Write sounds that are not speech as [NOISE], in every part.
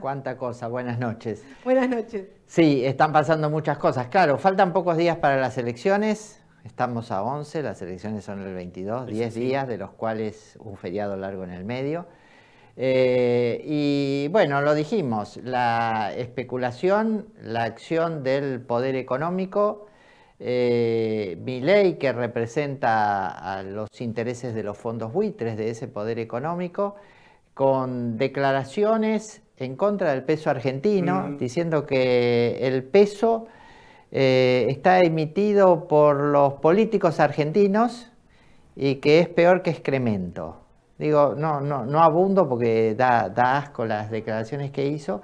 Cuánta cosa, buenas noches. Buenas noches. Sí, están pasando muchas cosas. Claro, faltan pocos días para las elecciones, estamos a 11, las elecciones son el 22, 10 días, de los cuales un feriado largo en el medio. Eh, y bueno, lo dijimos, la especulación, la acción del poder económico, eh, mi ley que representa a los intereses de los fondos buitres de ese poder económico, con declaraciones en contra del peso argentino, mm. diciendo que el peso eh, está emitido por los políticos argentinos y que es peor que excremento. Digo, no, no, abundo porque da, asco las declaraciones que hizo,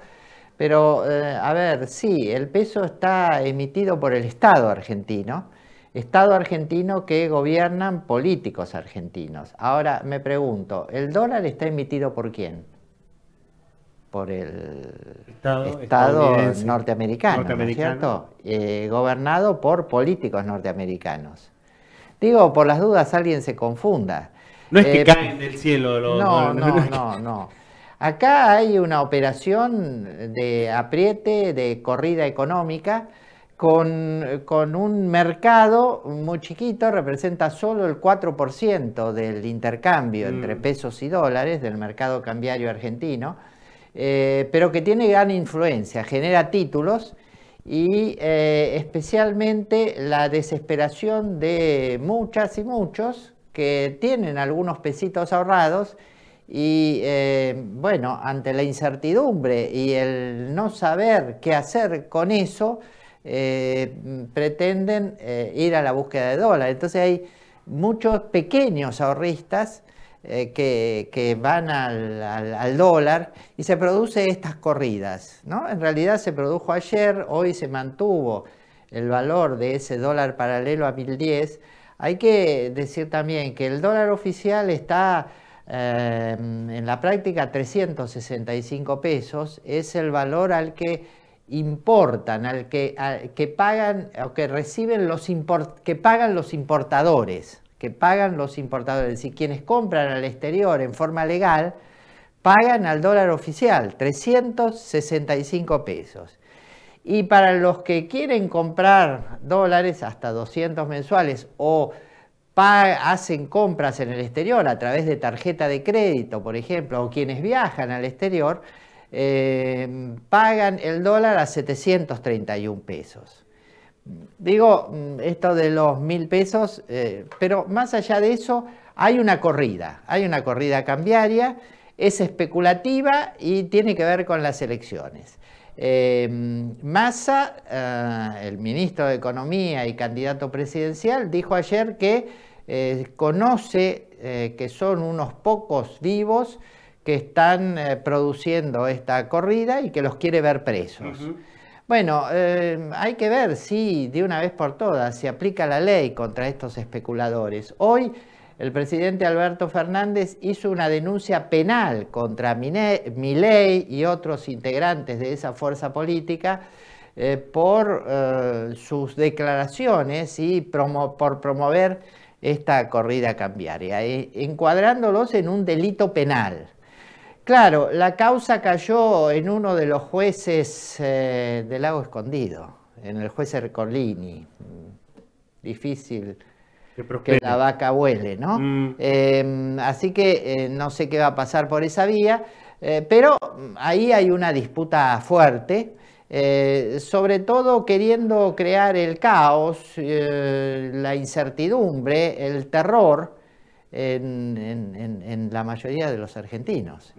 pero eh, a ver, sí, el peso está emitido por el Estado argentino, Estado argentino que gobiernan políticos argentinos. Ahora me pregunto, ¿el dólar está emitido por quién? por el Estado, norteamericano, ¿cierto? Eh, gobernado por políticos norteamericanos. Digo, por las dudas alguien se confunda. No es que eh, caen del cielo los... No, no, [LAUGHS] no, no. Acá hay una operación de apriete, de corrida económica, con, un mercado muy chiquito, representa solo el 4% del intercambio entre mm. pesos y dólares del mercado cambiario argentino. Eh, pero que tiene gran influencia, genera títulos y eh, especialmente la desesperación de muchas y muchos que tienen algunos pesitos ahorrados y eh, bueno, ante la incertidumbre y el no saber qué hacer con eso, pretenden ir a la búsqueda de dólares, Entonces hay muchos pequeños ahorristas eh, que, van al, dólar y se producen estas corridas. ¿no? En realidad se produjo ayer, hoy se mantuvo el valor de ese dólar paralelo a 1010. Hay que decir también que el dólar oficial está eh, en la práctica 365 pesos, es el valor al que importan, al que, pagan o que reciben los que pagan los importadores que pagan los importadores, y quienes compran al exterior en forma legal, pagan al dólar oficial 365 pesos. Y para los que quieren comprar dólares hasta 200 mensuales o hacen compras en el exterior a través de tarjeta de crédito, por ejemplo, o quienes viajan al exterior, eh, pagan el dólar a 731 pesos. Digo mm, esto de los mil pesos, eh, pero más allá de eso, hay una corrida, hay una corrida cambiaria, es especulativa y tiene que ver con las elecciones. Eh, Massa, eh, el ministro de Economía y candidato presidencial, dijo ayer que conoce que son unos pocos vivos que están produciendo esta corrida y que los quiere ver presos. Bueno, eh, hay que ver si de una vez por todas se aplica la ley contra estos especuladores. Hoy el presidente Alberto Fernández hizo una denuncia penal contra Milei y otros integrantes de esa fuerza política eh, por eh, sus declaraciones y por promover esta corrida cambiaria, encuadrándolos en un delito penal. Claro, la causa cayó en uno de los jueces eh, del lago escondido, en el juez Ercolini. Difícil que, la vaca huele, ¿no? Mm. Em, así que eh, no sé qué va a pasar por esa vía, eh, pero ahí hay una disputa fuerte. sobre todo queriendo crear el caos, la incertidumbre, el terror, en, la mayoría de los argentinos.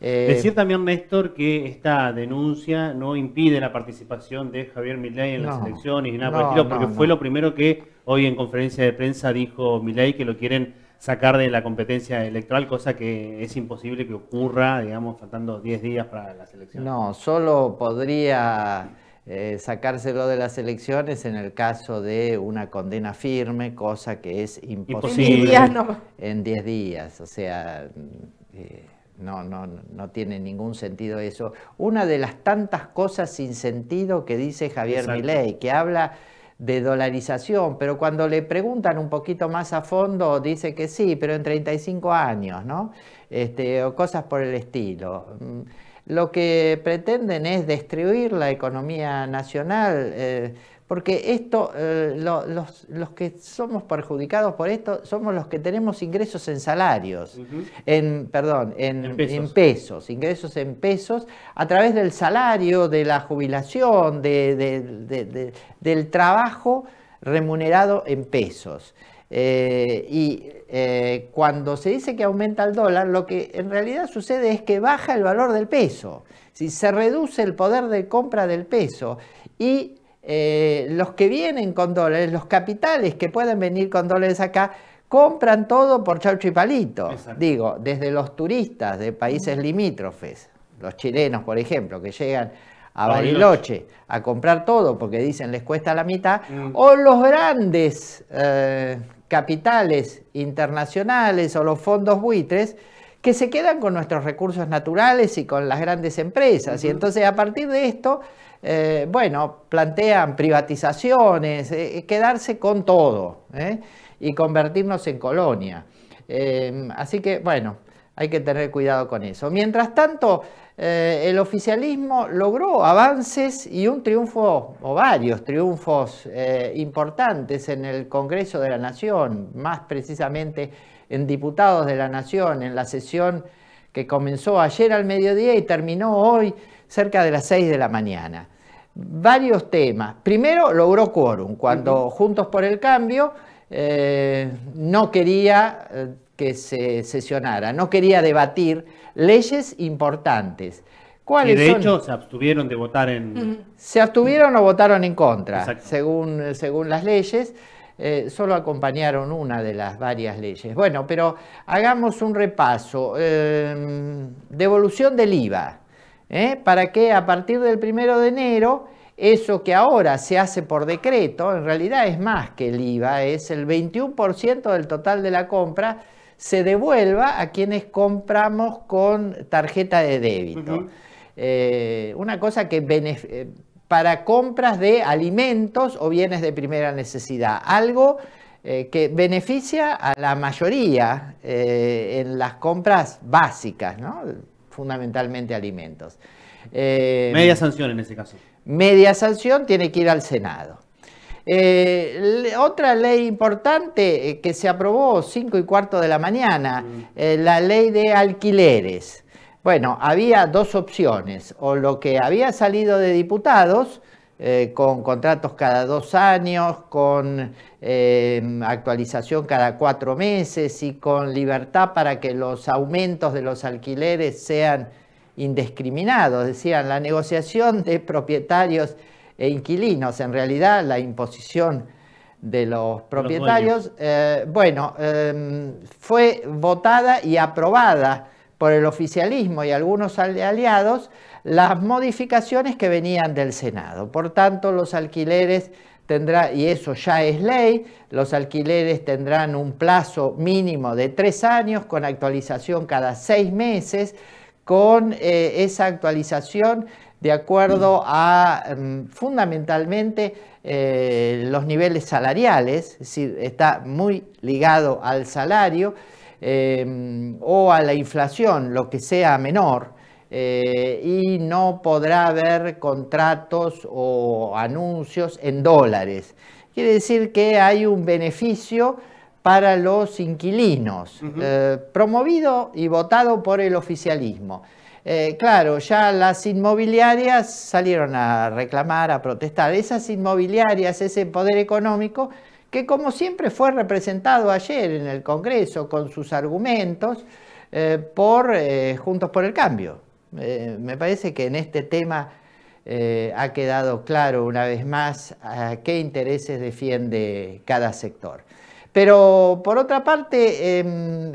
Eh, Decir también, Néstor, que esta denuncia no impide la participación de Javier Milei en las elecciones y nada por el estilo, porque fue lo primero que hoy en conferencia de prensa dijo Milei que lo quieren sacar de la competencia electoral, cosa que es imposible que ocurra, digamos, faltando 10 días para las elecciones. No, solo podría eh, sacárselo de las elecciones en el caso de una condena firme, cosa que es imposible en 10 días. O sea, eh, no, no, no tiene ningún sentido eso. Una de las tantas cosas sin sentido que dice Javier Milei, que habla de dolarización, pero cuando le preguntan un poquito más a fondo dice que sí, pero en 35 años, ¿no? Este, o cosas por el estilo. Mm, lo que pretenden es destruir la economía nacional, eh, porque esto, eh, los, los, que somos perjudicados por esto somos los que tenemos ingresos en salarios, en, perdón, en, pesos. ingresos en pesos, a través del salario, de la jubilación, de, del trabajo remunerado en pesos. Eh, y eh, cuando se dice que aumenta el dólar, lo que en realidad sucede es que baja el valor del peso, si se reduce el poder de compra del peso y eh, los que vienen con dólares, los capitales que pueden venir con dólares acá, compran todo por chaucho y palito. Digo, desde los turistas de países limítrofes, los chilenos, por ejemplo, que llegan a Bariloche a comprar todo porque dicen les cuesta la mitad, mm. o los grandes capitales internacionales o los fondos buitres que se quedan con nuestros recursos naturales y con las grandes empresas. Y entonces a partir de esto, eh, bueno, plantean privatizaciones, eh, eh, quedarse con todo y convertirnos en colonia. así que, bueno, hay que tener cuidado con eso. Mientras tanto, eh, el oficialismo logró avances y un triunfo, o varios triunfos eh, importantes en el Congreso de la Nación, más precisamente en Diputados de la Nación, en la sesión que comenzó ayer al mediodía y terminó hoy cerca de las 6 de la mañana. Varios temas. Primero, logró quórum, cuando Juntos por el Cambio eh, no quería que se sesionara, no quería debatir leyes importantes. ¿Cuáles y de hecho se abstuvieron de votar en... Se abstuvieron o votaron en contra, según, según las leyes. Eh, solo acompañaron una de las varias leyes. Bueno, pero hagamos un repaso. Em, devolución del IVA, ¿eh? para que a partir del primero de enero, eso que ahora se hace por decreto, en realidad es más que el IVA, es el 21% del total de la compra se devuelva a quienes compramos con tarjeta de débito. Eh, una cosa que eh, para compras de alimentos o bienes de primera necesidad. Algo eh, que beneficia a la mayoría en las compras básicas, ¿no? fundamentalmente alimentos. media sanción en ese caso. Media sanción tiene que ir al Senado. Eh, otra ley importante eh, que se aprobó 5 y cuarto de la mañana, mm. eh, la ley de alquileres. Bueno, había dos opciones, o lo que había salido de diputados, con contratos cada dos años, con actualización cada cuatro meses y con libertad para que los aumentos de los alquileres sean indiscriminados. Decían, la negociación de propietarios e inquilinos, en realidad la imposición de los propietarios, eh, bueno, em, fue votada y aprobada por el oficialismo y algunos aliados las modificaciones que venían del Senado. Por tanto, los alquileres tendrán, y eso ya es ley, los alquileres tendrán un plazo mínimo de tres años con actualización cada seis meses con eh, esa actualización de acuerdo a mm, fundamentalmente eh, los niveles salariales, es decir, está muy ligado al salario eh, o a la inflación, lo que sea menor. y no podrá haber contratos o anuncios en dólares. Quiere decir que hay un beneficio para los inquilinos, eh, promovido y votado por el oficialismo. Eh, claro, ya las inmobiliarias salieron a reclamar, a protestar. Esas inmobiliarias, ese poder económico, que como siempre fue representado ayer en el Congreso con sus argumentos eh, Juntos por el Cambio. me parece que en este tema ha quedado claro una vez más a qué intereses defiende cada sector. Pero por otra parte, em,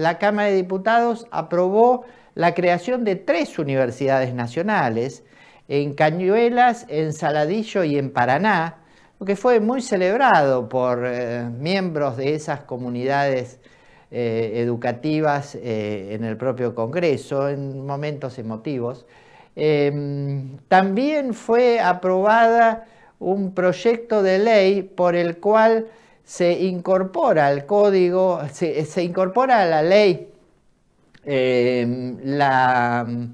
la Cámara de Diputados aprobó la creación de tres universidades nacionales, en Cañuelas, en Saladillo y en Paraná, lo que fue muy celebrado por eh, miembros de esas comunidades eh, educativas eh, en el propio Congreso, en momentos emotivos. Em, también fue aprobada un proyecto de ley por el cual se incorpora al código, se, incorpora a la ley em, las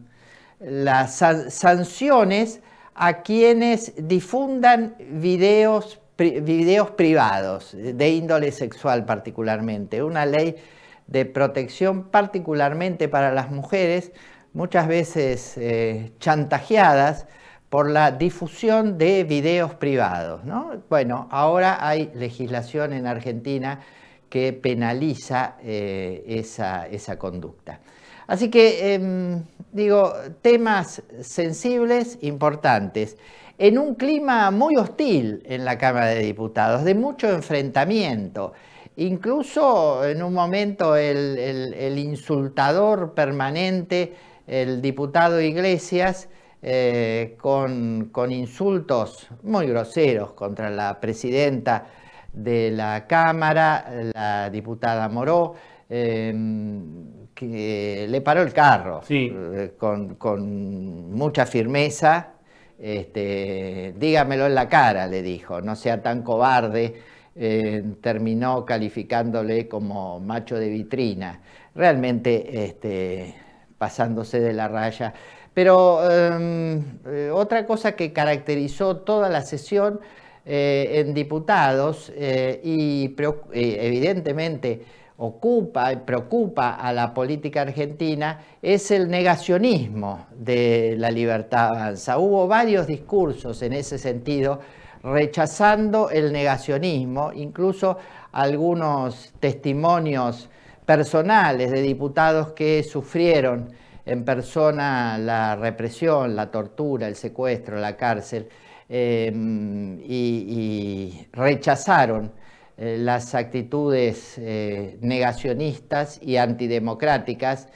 sanciones a quienes difundan videos, privados, de índole sexual particularmente. Una ley de protección particularmente para las mujeres, muchas veces eh, chantajeadas, por la difusión de videos privados. Bueno, ahora hay legislación en Argentina que penaliza eh, esa, conducta. Así que, em, digo, temas sensibles, importantes, en un clima muy hostil en la Cámara de Diputados, de mucho enfrentamiento. Incluso en un momento el insultador permanente, el diputado Iglesias, eh, con, insultos muy groseros contra la presidenta de la Cámara, la diputada Moró, em, que le paró el carro eh, con, mucha firmeza. Este, dígamelo en la cara, le dijo, no sea tan cobarde. Eh, terminó calificándole como macho de vitrina, realmente este, pasándose de la raya pero em, eh, otra cosa que caracterizó toda la sesión eh, en diputados eh, y evidentemente ocupa y preocupa a la política argentina es el negacionismo de la libertad de avanza. Hubo varios discursos en ese sentido rechazando el negacionismo, incluso algunos testimonios personales de diputados que sufrieron en persona la represión, la tortura, el secuestro, la cárcel, em, y, rechazaron eh, las actitudes eh, negacionistas y antidemocráticas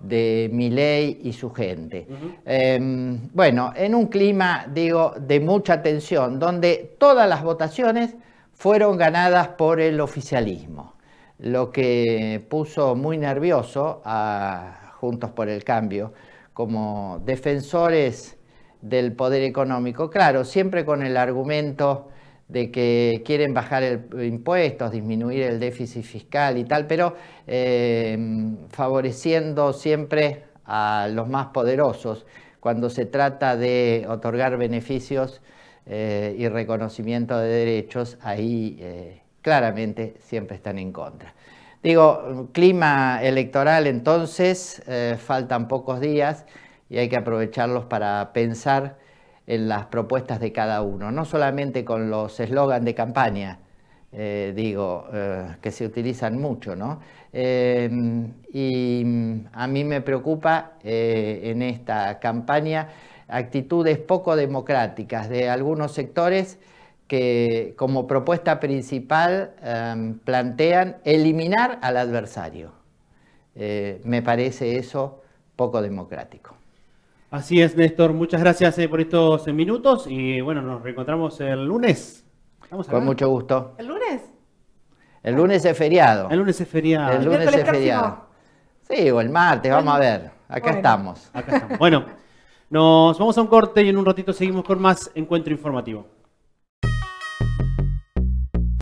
de Milei y su gente. Em, bueno, en un clima, digo, de mucha tensión, donde todas las votaciones fueron ganadas por el oficialismo, lo que puso muy nervioso a Juntos por el Cambio, como defensores del poder económico, claro, siempre con el argumento de que quieren bajar el, impuestos, disminuir el déficit fiscal y tal, pero eh, favoreciendo siempre a los más poderosos cuando se trata de otorgar beneficios eh, y reconocimiento de derechos, ahí eh, claramente siempre están en contra. Digo, clima electoral entonces, eh, faltan pocos días y hay que aprovecharlos para pensar en las propuestas de cada uno, no solamente con los eslogans de campaña, eh, digo, eh, que se utilizan mucho, ¿no? Em, y mm, a mí me preocupa en esta campaña actitudes poco democráticas de algunos sectores que como propuesta principal em, plantean eliminar al adversario. Eh, me parece eso poco democrático. Así es, Néstor. Muchas gracias eh, por estos eh, minutos y bueno, nos reencontramos el lunes. Con mucho gusto. ¿El lunes? El lunes es feriado. El lunes es feriado. El, lunes es feriado. Sí, o el martes, vamos a ver. Acá estamos. bueno, nos vamos a un corte y en un ratito seguimos con más encuentro informativo.